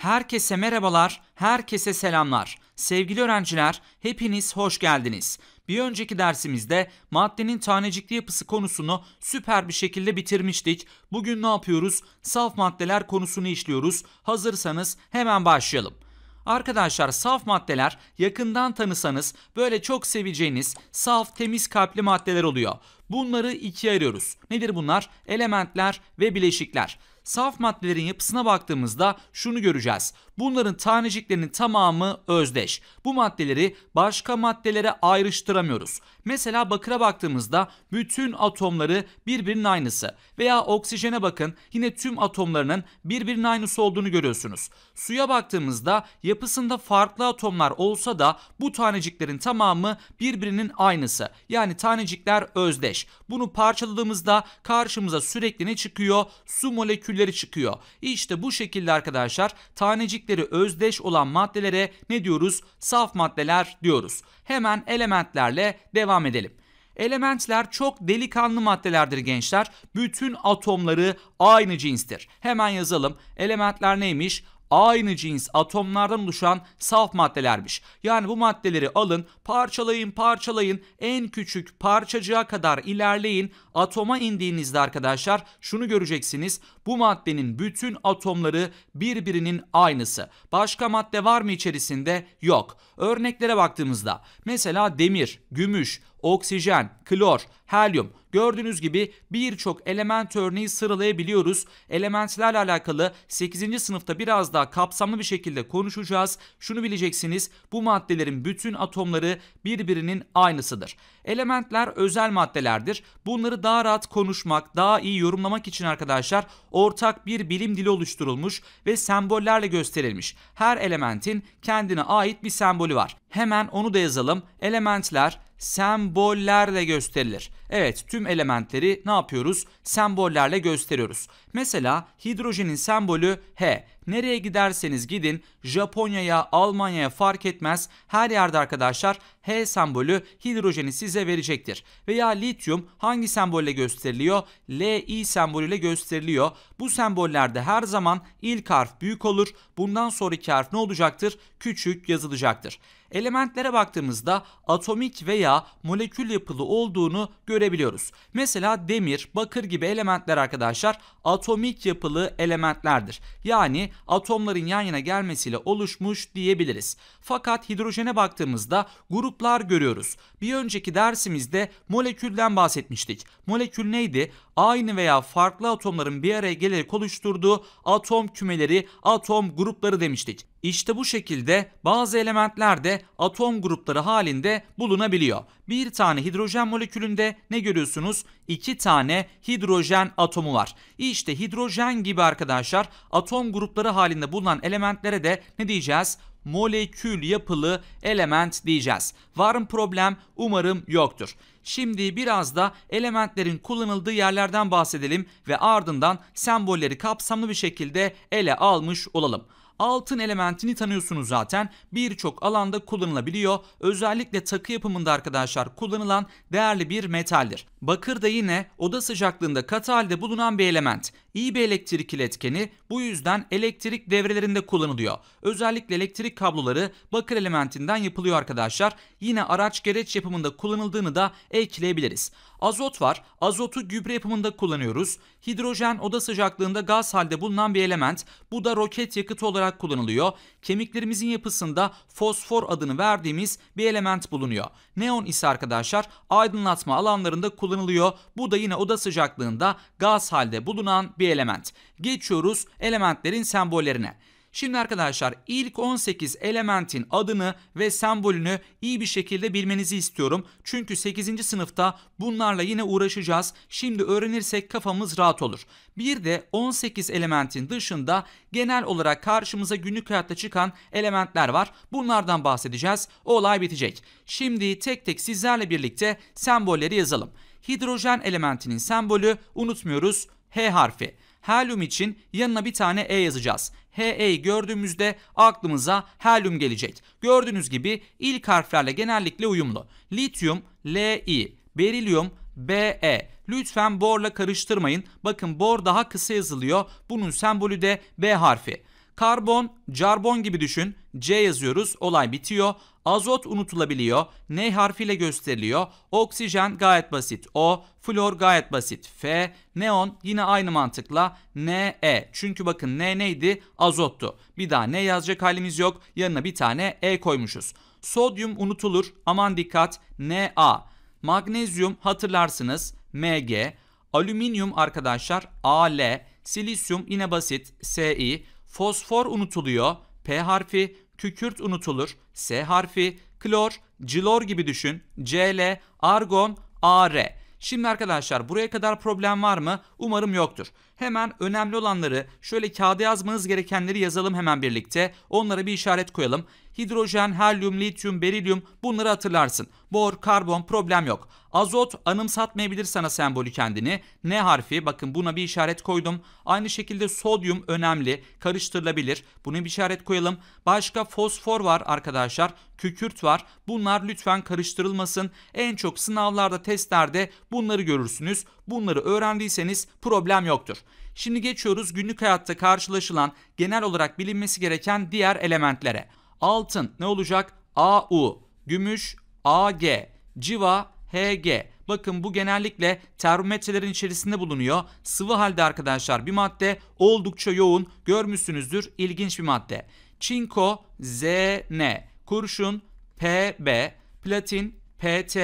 Herkese merhabalar, herkese selamlar. Sevgili öğrenciler, hepiniz hoş geldiniz. Bir önceki dersimizde maddenin tanecikli yapısı konusunu süper bir şekilde bitirmiştik. Bugün ne yapıyoruz? Saf maddeler konusunu işliyoruz. Hazırsanız hemen başlayalım. Arkadaşlar saf maddeler yakından tanısanız böyle çok seveceğiniz saf temiz kalpli maddeler oluyor. Bunları ikiye ayırıyoruz. Nedir bunlar? Elementler ve bileşikler. Saf maddelerin yapısına baktığımızda şunu göreceğiz. Bunların taneciklerinin tamamı özdeş. Bu maddeleri başka maddelere ayrıştıramıyoruz. Mesela bakıra baktığımızda bütün atomları birbirinin aynısı. Veya oksijene bakın yine tüm atomlarının birbirinin aynısı olduğunu görüyorsunuz. Suya baktığımızda yapısında farklı atomlar olsa da bu taneciklerin tamamı birbirinin aynısı. Yani tanecikler özdeş. Bunu parçaladığımızda karşımıza sürekli ne çıkıyor? Su molekülü molekülleri çıkıyor. İşte bu şekilde arkadaşlar tanecikleri özdeş olan maddelere ne diyoruz? Saf maddeler diyoruz. Hemen elementlerle devam edelim. Elementler çok delikanlı maddelerdir gençler. Bütün atomları aynı cinstir. Hemen yazalım. Elementler neymiş? aynı cins atomlardan oluşan saf maddelermiş. Yani bu maddeleri alın, parçalayın, parçalayın, en küçük parçacığa kadar ilerleyin. Atoma indiğinizde arkadaşlar şunu göreceksiniz. Bu maddenin bütün atomları birbirinin aynısı. Başka madde var mı içerisinde? Yok. Örneklere baktığımızda mesela demir, gümüş, oksijen, klor, helyum gördüğünüz gibi birçok element örneği sıralayabiliyoruz. Elementlerle alakalı 8. sınıfta biraz daha kapsamlı bir şekilde konuşacağız. Şunu bileceksiniz bu maddelerin bütün atomları birbirinin aynısıdır. Elementler özel maddelerdir. Bunları daha rahat konuşmak, daha iyi yorumlamak için arkadaşlar ortak bir bilim dili oluşturulmuş ve sembollerle gösterilmiş. Her elementin kendine ait bir sembolü var. Hemen onu da yazalım. Elementler sembollerle gösterilir. Evet tüm elementleri ne yapıyoruz? Sembollerle gösteriyoruz. Mesela hidrojenin sembolü H. Nereye giderseniz gidin Japonya'ya, Almanya'ya fark etmez. Her yerde arkadaşlar H sembolü hidrojeni size verecektir. Veya lityum hangi sembolle gösteriliyor? Li sembolüyle gösteriliyor. Bu sembollerde her zaman ilk harf büyük olur. Bundan sonraki harf ne olacaktır? Küçük yazılacaktır. Elementlere baktığımızda atomik veya molekül yapılı olduğunu görebiliyoruz. Mesela demir, bakır gibi elementler arkadaşlar atomik yapılı elementlerdir. Yani atomların yan yana gelmesiyle oluşmuş diyebiliriz. Fakat hidrojene baktığımızda gruplar görüyoruz. Bir önceki dersimizde molekülden bahsetmiştik. Molekül neydi? Aynı veya farklı atomların bir araya gelerek oluşturduğu atom kümeleri, atom grupları demiştik. İşte bu şekilde bazı elementler de atom grupları halinde bulunabiliyor. Bir tane hidrojen molekülünde ne görüyorsunuz? İki tane hidrojen atomu var. İşte hidrojen gibi arkadaşlar atom grupları halinde bulunan elementlere de ne diyeceğiz? molekül yapılı element diyeceğiz. Var mı problem? Umarım yoktur. Şimdi biraz da elementlerin kullanıldığı yerlerden bahsedelim ve ardından sembolleri kapsamlı bir şekilde ele almış olalım altın elementini tanıyorsunuz zaten. Birçok alanda kullanılabiliyor. Özellikle takı yapımında arkadaşlar kullanılan değerli bir metaldir. Bakır da yine oda sıcaklığında katı halde bulunan bir element. İyi bir elektrik iletkeni bu yüzden elektrik devrelerinde kullanılıyor. Özellikle elektrik kabloları bakır elementinden yapılıyor arkadaşlar. Yine araç gereç yapımında kullanıldığını da ekleyebiliriz. Azot var. Azotu gübre yapımında kullanıyoruz. Hidrojen oda sıcaklığında gaz halde bulunan bir element. Bu da roket yakıtı olarak kullanılıyor. Kemiklerimizin yapısında fosfor adını verdiğimiz bir element bulunuyor. Neon ise arkadaşlar aydınlatma alanlarında kullanılıyor. Bu da yine oda sıcaklığında gaz halde bulunan bir element. Geçiyoruz elementlerin sembollerine. Şimdi arkadaşlar ilk 18 elementin adını ve sembolünü iyi bir şekilde bilmenizi istiyorum. Çünkü 8. sınıfta bunlarla yine uğraşacağız. Şimdi öğrenirsek kafamız rahat olur. Bir de 18 elementin dışında genel olarak karşımıza günlük hayatta çıkan elementler var. Bunlardan bahsedeceğiz. olay bitecek. Şimdi tek tek sizlerle birlikte sembolleri yazalım. Hidrojen elementinin sembolü unutmuyoruz H harfi. Helium için yanına bir tane E yazacağız. HE gördüğümüzde aklımıza Helium gelecek. Gördüğünüz gibi ilk harflerle genellikle uyumlu. Lityum LI, berilyum BE. Lütfen borla karıştırmayın. Bakın bor daha kısa yazılıyor. Bunun sembolü de B harfi. Karbon, carbon gibi düşün. C yazıyoruz. Olay bitiyor. Azot unutulabiliyor. N harfiyle gösteriliyor. Oksijen gayet basit. O. Flor gayet basit. F. Neon yine aynı mantıkla. N, E. Çünkü bakın N neydi? Azottu. Bir daha ne yazacak halimiz yok. Yanına bir tane E koymuşuz. Sodyum unutulur. Aman dikkat. Na. Magnezyum hatırlarsınız. Mg. Alüminyum arkadaşlar Al. Silisyum yine basit. Si fosfor unutuluyor, P harfi, kükürt unutulur, S harfi, klor, Clor gibi düşün, Cl, argon, Ar. Şimdi arkadaşlar buraya kadar problem var mı? Umarım yoktur. Hemen önemli olanları şöyle kağıda yazmanız gerekenleri yazalım hemen birlikte. Onlara bir işaret koyalım. Hidrojen, helyum, lityum, berilyum bunları hatırlarsın. Bor, karbon problem yok. Azot anımsatmayabilir sana sembolü kendini. N harfi bakın buna bir işaret koydum. Aynı şekilde sodyum önemli karıştırılabilir. Bunu bir işaret koyalım. Başka fosfor var arkadaşlar. Kükürt var. Bunlar lütfen karıştırılmasın. En çok sınavlarda testlerde bunları görürsünüz. Bunları öğrendiyseniz problem yoktur. Şimdi geçiyoruz günlük hayatta karşılaşılan genel olarak bilinmesi gereken diğer elementlere. Altın ne olacak? AU, gümüş AG, civa HG. Bakın bu genellikle termometrelerin içerisinde bulunuyor. Sıvı halde arkadaşlar bir madde oldukça yoğun görmüşsünüzdür ilginç bir madde. Çinko ZN, kurşun PB, platin PT,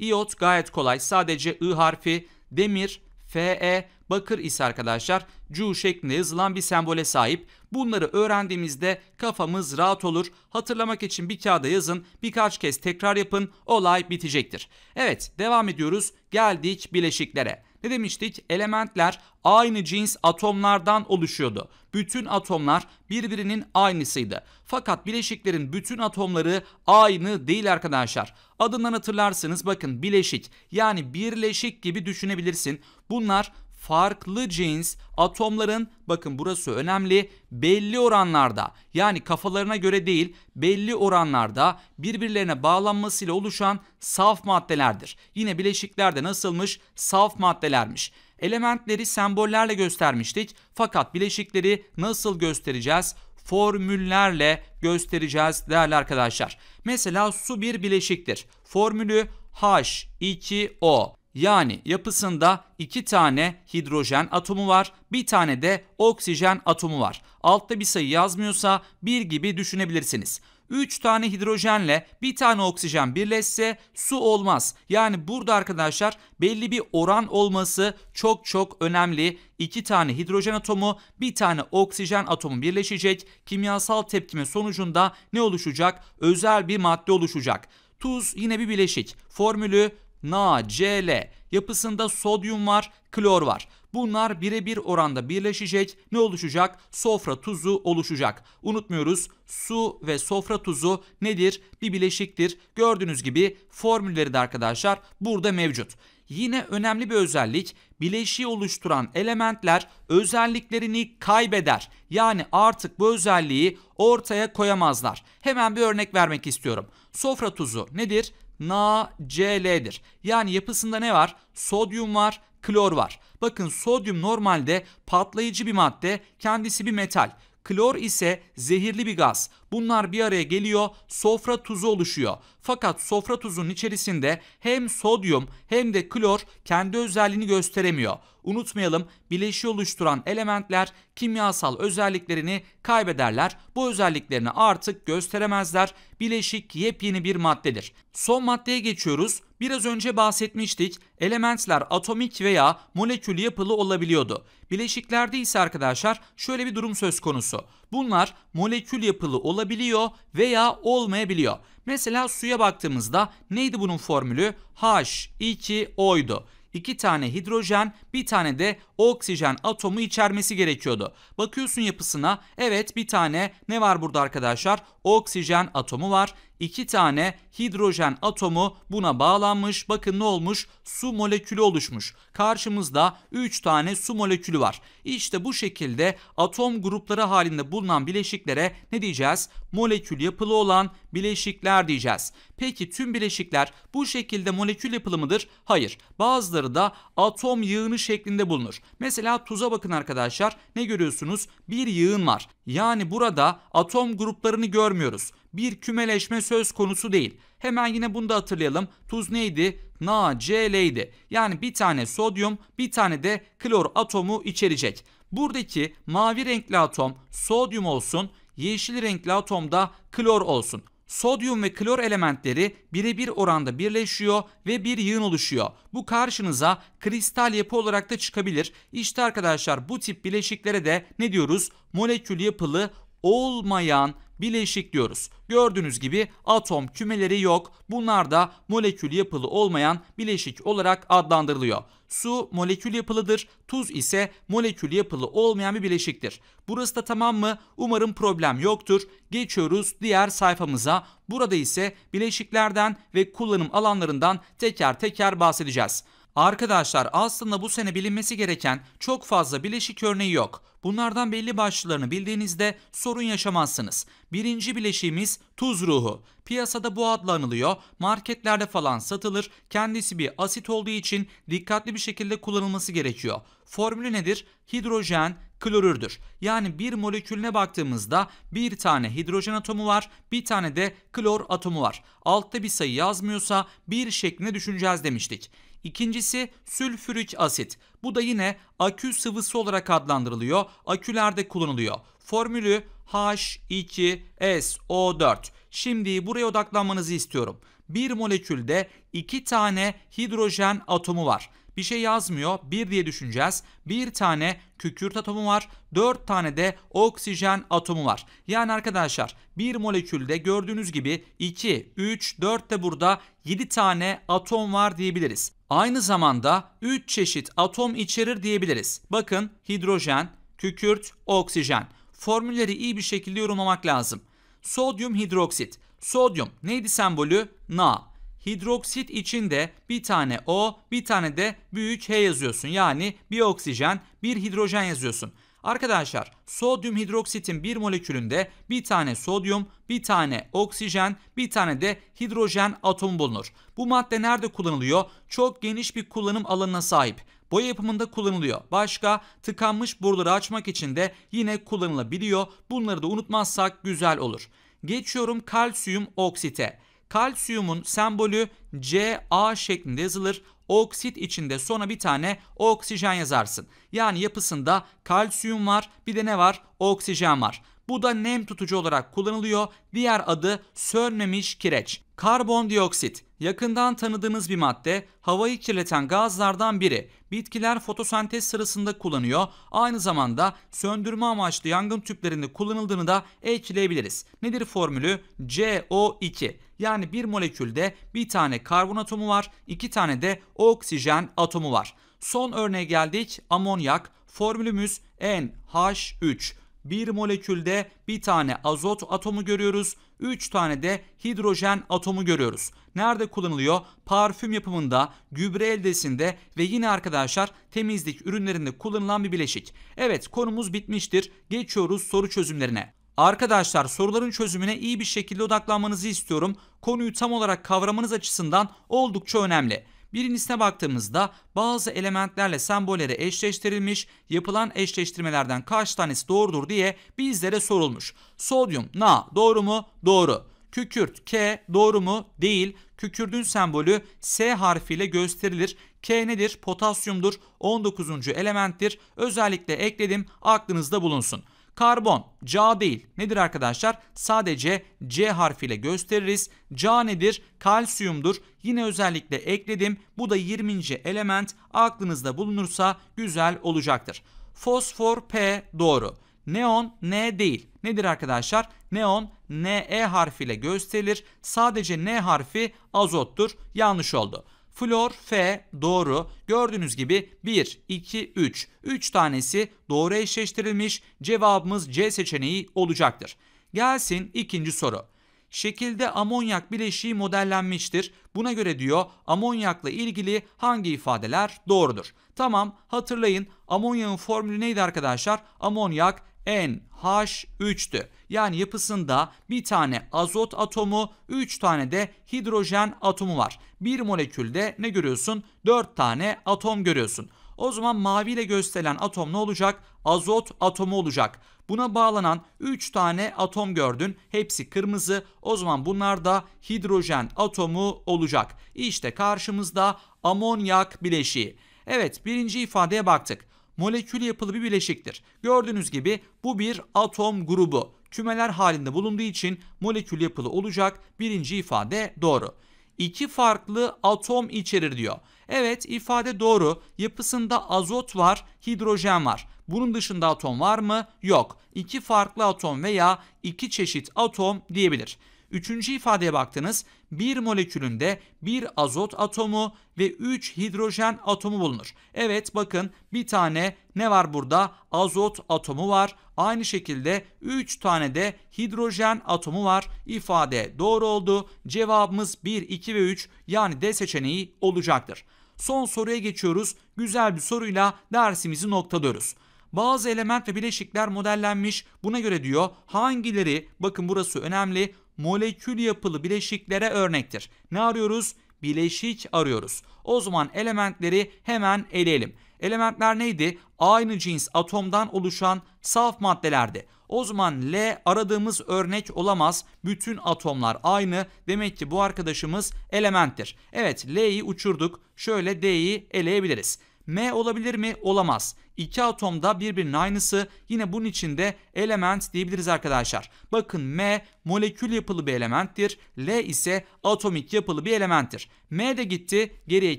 iot gayet kolay sadece I harfi, demir FE, bakır ise arkadaşlar cu şeklinde yazılan bir sembole sahip. Bunları öğrendiğimizde kafamız rahat olur. Hatırlamak için bir kağıda yazın, birkaç kez tekrar yapın, olay bitecektir. Evet, devam ediyoruz. Geldik bileşiklere. Ne demiştik? Elementler aynı cins atomlardan oluşuyordu. Bütün atomlar birbirinin aynısıydı. Fakat bileşiklerin bütün atomları aynı değil arkadaşlar. Adından hatırlarsınız bakın bileşik yani birleşik gibi düşünebilirsin. Bunlar farklı cins atomların bakın burası önemli belli oranlarda yani kafalarına göre değil belli oranlarda birbirlerine bağlanmasıyla oluşan saf maddelerdir. Yine bileşiklerde nasılmış? Saf maddelermiş. Elementleri sembollerle göstermiştik fakat bileşikleri nasıl göstereceğiz? Formüllerle göstereceğiz değerli arkadaşlar. Mesela su bir bileşiktir. Formülü H2O. Yani yapısında iki tane hidrojen atomu var, bir tane de oksijen atomu var. Altta bir sayı yazmıyorsa bir gibi düşünebilirsiniz. 3 tane hidrojenle bir tane oksijen birleşse su olmaz. Yani burada arkadaşlar belli bir oran olması çok çok önemli. 2 tane hidrojen atomu bir tane oksijen atomu birleşecek. Kimyasal tepkime sonucunda ne oluşacak? Özel bir madde oluşacak. Tuz yine bir bileşik. Formülü NaCl yapısında sodyum var, klor var. Bunlar birebir oranda birleşecek. Ne oluşacak? Sofra tuzu oluşacak. Unutmuyoruz su ve sofra tuzu nedir? Bir bileşiktir. Gördüğünüz gibi formülleri de arkadaşlar burada mevcut. Yine önemli bir özellik bileşiği oluşturan elementler özelliklerini kaybeder. Yani artık bu özelliği ortaya koyamazlar. Hemen bir örnek vermek istiyorum. Sofra tuzu nedir? NaCl'dir. Yani yapısında ne var? Sodyum var, klor var. Bakın sodyum normalde patlayıcı bir madde, kendisi bir metal. Klor ise zehirli bir gaz. Bunlar bir araya geliyor, sofra tuzu oluşuyor. Fakat sofra tuzunun içerisinde hem sodyum hem de klor kendi özelliğini gösteremiyor. Unutmayalım, bileşi oluşturan elementler kimyasal özelliklerini kaybederler. Bu özelliklerini artık gösteremezler. Bileşik yepyeni bir maddedir. Son maddeye geçiyoruz. Biraz önce bahsetmiştik elementler atomik veya molekül yapılı olabiliyordu. Bileşiklerde ise arkadaşlar şöyle bir durum söz konusu. Bunlar molekül yapılı olabiliyor veya olmayabiliyor. Mesela suya baktığımızda neydi bunun formülü? H2O'ydu. 2 tane hidrojen, bir tane de oksijen atomu içermesi gerekiyordu. Bakıyorsun yapısına. Evet, bir tane ne var burada arkadaşlar? Oksijen atomu var. 2 tane hidrojen atomu buna bağlanmış. Bakın ne olmuş? Su molekülü oluşmuş. Karşımızda 3 tane su molekülü var. İşte bu şekilde atom grupları halinde bulunan bileşiklere ne diyeceğiz? molekül yapılı olan bileşikler diyeceğiz. Peki tüm bileşikler bu şekilde molekül yapılı mıdır? Hayır. Bazıları da atom yığını şeklinde bulunur. Mesela tuza bakın arkadaşlar. Ne görüyorsunuz? Bir yığın var. Yani burada atom gruplarını görmüyoruz. Bir kümeleşme söz konusu değil. Hemen yine bunu da hatırlayalım. Tuz neydi? NaCl'ydi. Yani bir tane sodyum, bir tane de klor atomu içerecek. Buradaki mavi renkli atom sodyum olsun, Yeşil renkli atomda klor olsun. Sodyum ve klor elementleri birebir oranda birleşiyor ve bir yığın oluşuyor. Bu karşınıza kristal yapı olarak da çıkabilir. İşte arkadaşlar bu tip bileşiklere de ne diyoruz? Molekül yapılı olmayan bileşik diyoruz. Gördüğünüz gibi atom kümeleri yok. Bunlar da molekül yapılı olmayan bileşik olarak adlandırılıyor. Su molekül yapılıdır. Tuz ise molekül yapılı olmayan bir bileşiktir. Burası da tamam mı? Umarım problem yoktur. Geçiyoruz diğer sayfamıza. Burada ise bileşiklerden ve kullanım alanlarından teker teker bahsedeceğiz. Arkadaşlar aslında bu sene bilinmesi gereken çok fazla bileşik örneği yok. Bunlardan belli başlılarını bildiğinizde sorun yaşamazsınız. Birinci bileşiğimiz tuz ruhu. Piyasada bu adla anılıyor. Marketlerde falan satılır. Kendisi bir asit olduğu için dikkatli bir şekilde kullanılması gerekiyor. Formülü nedir? Hidrojen, klorürdür. Yani bir molekülüne baktığımızda bir tane hidrojen atomu var, bir tane de klor atomu var. Altta bir sayı yazmıyorsa bir şeklinde düşüneceğiz demiştik. İkincisi sülfürik asit. Bu da yine akü sıvısı olarak adlandırılıyor. Akülerde kullanılıyor. Formülü H2SO4. Şimdi buraya odaklanmanızı istiyorum. Bir molekülde iki tane hidrojen atomu var. Bir şey yazmıyor. Bir diye düşüneceğiz. Bir tane kükürt atomu var. Dört tane de oksijen atomu var. Yani arkadaşlar bir molekülde gördüğünüz gibi 2, 3, 4 de burada 7 tane atom var diyebiliriz aynı zamanda 3 çeşit atom içerir diyebiliriz. Bakın hidrojen, kükürt, oksijen. Formülleri iyi bir şekilde yorumlamak lazım. Sodyum hidroksit. Sodyum neydi sembolü? Na. Hidroksit içinde bir tane O, bir tane de büyük H yazıyorsun. Yani bir oksijen, bir hidrojen yazıyorsun. Arkadaşlar sodyum hidroksitin bir molekülünde bir tane sodyum, bir tane oksijen, bir tane de hidrojen atomu bulunur. Bu madde nerede kullanılıyor? Çok geniş bir kullanım alanına sahip boya yapımında kullanılıyor. Başka tıkanmış boruları açmak için de yine kullanılabiliyor. Bunları da unutmazsak güzel olur. Geçiyorum kalsiyum oksite. Kalsiyumun sembolü Ca şeklinde yazılır. Oksit içinde sonra bir tane oksijen yazarsın. Yani yapısında kalsiyum var bir de ne var? Oksijen var. Bu da nem tutucu olarak kullanılıyor. Diğer adı sönmemiş kireç. Karbondioksit Yakından tanıdığımız bir madde havayı kirleten gazlardan biri. Bitkiler fotosentez sırasında kullanıyor. Aynı zamanda söndürme amaçlı yangın tüplerinde kullanıldığını da ekleyebiliriz. Nedir formülü? CO2. Yani bir molekülde bir tane karbon atomu var, iki tane de oksijen atomu var. Son örneğe geldik. Amonyak formülümüz NH3 bir molekülde bir tane azot atomu görüyoruz, üç tane de hidrojen atomu görüyoruz. Nerede kullanılıyor? Parfüm yapımında, gübre eldesinde ve yine arkadaşlar temizlik ürünlerinde kullanılan bir bileşik. Evet konumuz bitmiştir. Geçiyoruz soru çözümlerine. Arkadaşlar soruların çözümüne iyi bir şekilde odaklanmanızı istiyorum. Konuyu tam olarak kavramanız açısından oldukça önemli. Birincisine baktığımızda bazı elementlerle sembolleri eşleştirilmiş, yapılan eşleştirmelerden kaç tanesi doğrudur diye bizlere sorulmuş. Sodyum Na doğru mu? Doğru. Kükürt K doğru mu? Değil. Kükürdün sembolü S harfiyle gösterilir. K nedir? Potasyumdur. 19. elementtir. Özellikle ekledim aklınızda bulunsun. Karbon Ca değil. Nedir arkadaşlar? Sadece C harfiyle gösteririz. Ca nedir? Kalsiyumdur. Yine özellikle ekledim. Bu da 20. element aklınızda bulunursa güzel olacaktır. Fosfor P doğru. Neon N değil. Nedir arkadaşlar? Neon NE harfiyle gösterilir. Sadece N harfi azottur. Yanlış oldu. Flor F doğru. Gördüğünüz gibi 1, 2, 3. 3 tanesi doğru eşleştirilmiş. Cevabımız C seçeneği olacaktır. Gelsin ikinci soru. Şekilde amonyak bileşiği modellenmiştir. Buna göre diyor amonyakla ilgili hangi ifadeler doğrudur? Tamam hatırlayın amonyağın formülü neydi arkadaşlar? Amonyak NH3'tü. Yani yapısında bir tane azot atomu, 3 tane de hidrojen atomu var. Bir molekülde ne görüyorsun? 4 tane atom görüyorsun. O zaman maviyle gösterilen atom ne olacak? Azot atomu olacak. Buna bağlanan 3 tane atom gördün. Hepsi kırmızı. O zaman bunlar da hidrojen atomu olacak. İşte karşımızda amonyak bileşiği. Evet birinci ifadeye baktık molekül yapılı bir bileşiktir. Gördüğünüz gibi bu bir atom grubu. Kümeler halinde bulunduğu için molekül yapılı olacak. Birinci ifade doğru. İki farklı atom içerir diyor. Evet ifade doğru. Yapısında azot var, hidrojen var. Bunun dışında atom var mı? Yok. İki farklı atom veya iki çeşit atom diyebilir. Üçüncü ifadeye baktınız. Bir molekülünde bir azot atomu ve 3 hidrojen atomu bulunur. Evet bakın bir tane ne var burada? Azot atomu var. Aynı şekilde 3 tane de hidrojen atomu var. İfade doğru oldu. Cevabımız 1, 2 ve 3 yani D seçeneği olacaktır. Son soruya geçiyoruz. Güzel bir soruyla dersimizi noktalıyoruz. Bazı element ve bileşikler modellenmiş. Buna göre diyor hangileri bakın burası önemli molekül yapılı bileşiklere örnektir. Ne arıyoruz? Bileşik arıyoruz. O zaman elementleri hemen eleyelim. Elementler neydi? Aynı cins atomdan oluşan saf maddelerdi. O zaman L aradığımız örnek olamaz. Bütün atomlar aynı. Demek ki bu arkadaşımız elementtir. Evet L'yi uçurduk. Şöyle D'yi eleyebiliriz. M olabilir mi? Olamaz. İki atom da birbirinin aynısı. Yine bunun için de element diyebiliriz arkadaşlar. Bakın M molekül yapılı bir elementtir. L ise atomik yapılı bir elementtir. M de gitti. Geriye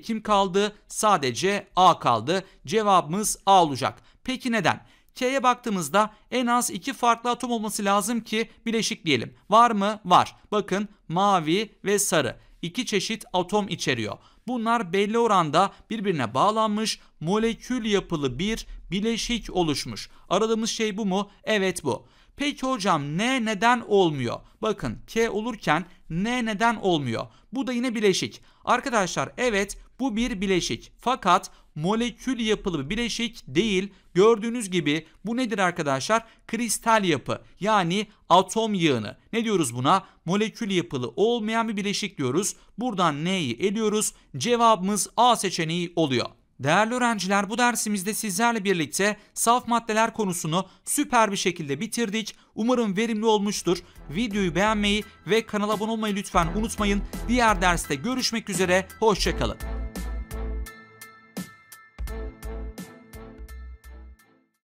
kim kaldı? Sadece A kaldı. Cevabımız A olacak. Peki neden? K'ye baktığımızda en az iki farklı atom olması lazım ki bileşik diyelim. Var mı? Var. Bakın mavi ve sarı iki çeşit atom içeriyor. Bunlar belli oranda birbirine bağlanmış, molekül yapılı bir bileşik oluşmuş. Aradığımız şey bu mu? Evet bu. Peki hocam ne neden olmuyor? Bakın K olurken ne neden olmuyor? Bu da yine bileşik. Arkadaşlar evet bu bir bileşik. Fakat molekül yapılı bileşik değil. Gördüğünüz gibi bu nedir arkadaşlar? Kristal yapı yani atom yığını. Ne diyoruz buna? Molekül yapılı olmayan bir bileşik diyoruz. Buradan neyi eliyoruz? Cevabımız A seçeneği oluyor. Değerli öğrenciler bu dersimizde sizlerle birlikte saf maddeler konusunu süper bir şekilde bitirdik. Umarım verimli olmuştur. Videoyu beğenmeyi ve kanala abone olmayı lütfen unutmayın. Diğer derste görüşmek üzere, hoşçakalın.